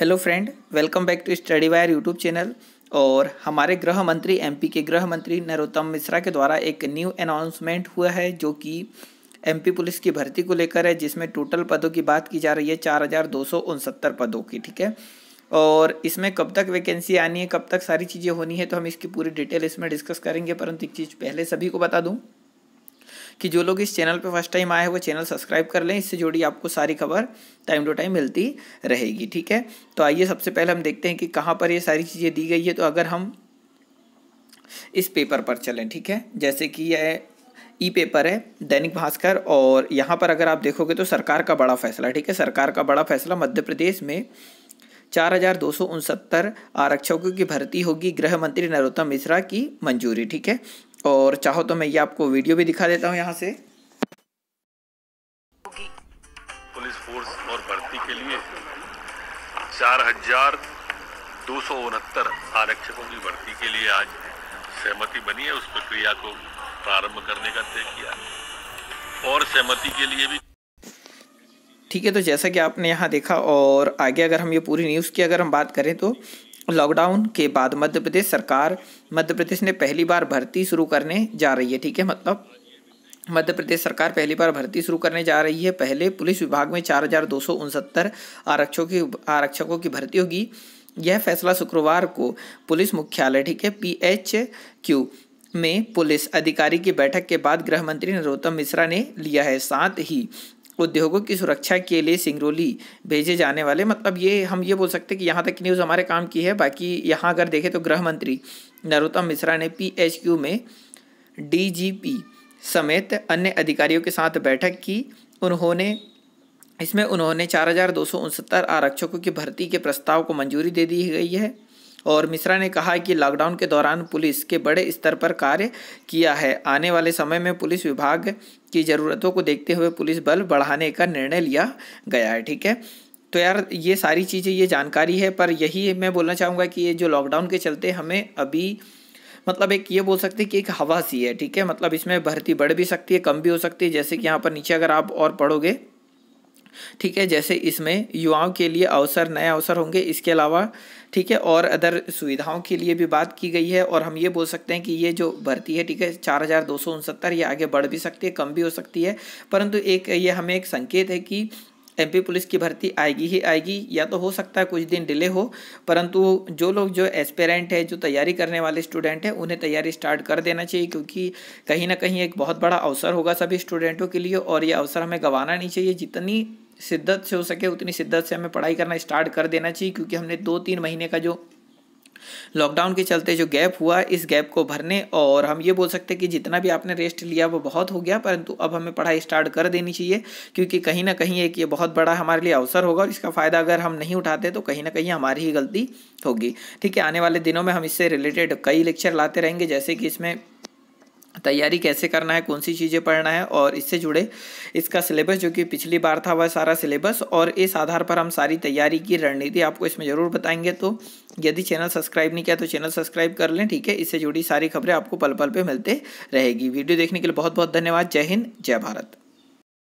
hello friend welcome back to study wire YouTube channel और हमारे गृह मंत्री एमपी के गृह मंत्री नरोत्तम मिश्रा के द्वारा एक न्यू अनाउंसमेंट हुआ है जो कि एमपी पुलिस की भर्ती को लेकर है जिसमें टोटल पदों की बात की जा रही है चार हज़ार दो सौ उनसत्तर पदों की ठीक है और इसमें कब तक वैकेंसी आनी है कब तक सारी चीज़ें होनी है तो हम इसकी पूरी डिटेल इसमें डिस्कस करेंगे परंतु एक चीज़ पहले सभी को बता दूँ कि जो लोग इस चैनल पर फर्स्ट टाइम आए हैं वो चैनल सब्सक्राइब कर लें इससे जुड़ी आपको सारी खबर टाइम टू टाइम मिलती रहेगी ठीक है तो आइए सबसे पहले हम देखते हैं कि कहाँ पर ये सारी चीज़ें दी गई है तो अगर हम इस पेपर पर चलें ठीक है जैसे कि यह ई पेपर है दैनिक भास्कर और यहाँ पर अगर आप देखोगे तो सरकार का बड़ा फैसला ठीक है सरकार का बड़ा फैसला मध्य प्रदेश में चार हजार दो सौ उनसत्तर आरक्षकों की भर्ती होगी गृह मंत्री नरोत्तम मिश्रा की मंजूरी ठीक है और चाहो तो मैं ये आपको वीडियो भी दिखा देता हूँ यहाँ से पुलिस फोर्स और भर्ती के लिए चार हजार दो सौ उनहत्तर आरक्षकों की भर्ती के लिए आज सहमति बनी है उस प्रक्रिया को प्रारंभ करने का तय किया और सहमति के लिए भी ठीक है तो जैसा कि आपने यहाँ देखा और आगे अगर हम ये पूरी न्यूज़ की अगर हम बात करें तो लॉकडाउन के बाद मध्य प्रदेश सरकार मध्य प्रदेश ने पहली बार भर्ती शुरू करने जा रही है ठीक है मतलब मध्य प्रदेश सरकार पहली बार भर्ती शुरू करने जा रही है पहले पुलिस विभाग में चार हजार दो सौ उनसत्तर आरक्षकों की आरक्षकों की भर्ती होगी यह फैसला शुक्रवार को पुलिस मुख्यालय ठीक है पी एच क्यू में पुलिस अधिकारी की बैठक के बाद गृह मंत्री नरोत्तम मिश्रा ने लिया है साथ ही उद्योगों की सुरक्षा के लिए सिंगरौली भेजे जाने वाले मतलब ये हम ये बोल सकते हैं कि यहाँ तक न्यूज़ हमारे काम की है बाकी यहाँ अगर देखें तो गृह मंत्री नरोत्तम मिश्रा ने पीएचक्यू में पी समेत अन्य अधिकारियों के साथ बैठक की उन्होंने इसमें उन्होंने चार आरक्षकों की भर्ती के प्रस्ताव को मंजूरी दे दी गई है और मिश्रा ने कहा कि लॉकडाउन के दौरान पुलिस के बड़े स्तर पर कार्य किया है आने वाले समय में पुलिस विभाग की ज़रूरतों को देखते हुए पुलिस बल बढ़ाने का निर्णय लिया गया है ठीक है तो यार ये सारी चीज़ें ये जानकारी है पर यही मैं बोलना चाहूँगा कि ये जो लॉकडाउन के चलते हमें अभी मतलब एक ये बोल सकते हैं कि एक हवा सी है ठीक है मतलब इसमें भर्ती बढ़ भी सकती है कम भी हो सकती है जैसे कि यहाँ पर नीचे अगर आप और पढ़ोगे ठीक है जैसे इसमें युवाओं के लिए अवसर नए अवसर होंगे इसके अलावा ठीक है और अदर सुविधाओं के लिए भी बात की गई है और हम ये बोल सकते हैं कि ये जो भर्ती है ठीक है चार हज़ार दो सौ उनसत्तर ये आगे बढ़ भी सकती है कम भी हो सकती है परंतु एक ये हमें एक संकेत है कि एमपी पुलिस की भर्ती आएगी ही आएगी या तो हो सकता है कुछ दिन डिले हो परंतु जो लोग जो एस्पेरेंट है जो तैयारी करने वाले स्टूडेंट हैं उन्हें तैयारी स्टार्ट कर देना चाहिए क्योंकि कहीं ना कहीं एक बहुत बड़ा अवसर होगा सभी स्टूडेंटों के लिए और ये अवसर हमें गंवाना नहीं चाहिए जितनी शिद्दत से हो सके उतनी शिद्दत से हमें पढ़ाई करना स्टार्ट कर देना चाहिए क्योंकि हमने दो तीन महीने का जो लॉकडाउन के चलते जो गैप हुआ इस गैप को भरने और हम ये बोल सकते हैं कि जितना भी आपने रेस्ट लिया वो बहुत हो गया परंतु अब हमें पढ़ाई स्टार्ट कर देनी चाहिए क्योंकि कहीं ना कहीं एक ये बहुत बड़ा हमारे लिए अवसर होगा और इसका फ़ायदा अगर हम नहीं उठाते तो कहीं ना कहीं हमारी ही गलती होगी ठीक है आने वाले दिनों में हम इससे रिलेटेड कई लेक्चर लाते रहेंगे जैसे कि इसमें तैयारी कैसे करना है कौन सी चीज़ें पढ़ना है और इससे जुड़े इसका सिलेबस जो कि पिछली बार था वह सारा सिलेबस और इस आधार पर हम सारी तैयारी की रणनीति आपको इसमें ज़रूर बताएंगे तो यदि चैनल सब्सक्राइब नहीं किया तो चैनल सब्सक्राइब कर लें ठीक है इससे जुड़ी सारी खबरें आपको पल पल पर मिलते रहेगी वीडियो देखने के लिए बहुत बहुत धन्यवाद जय हिंद जय भारत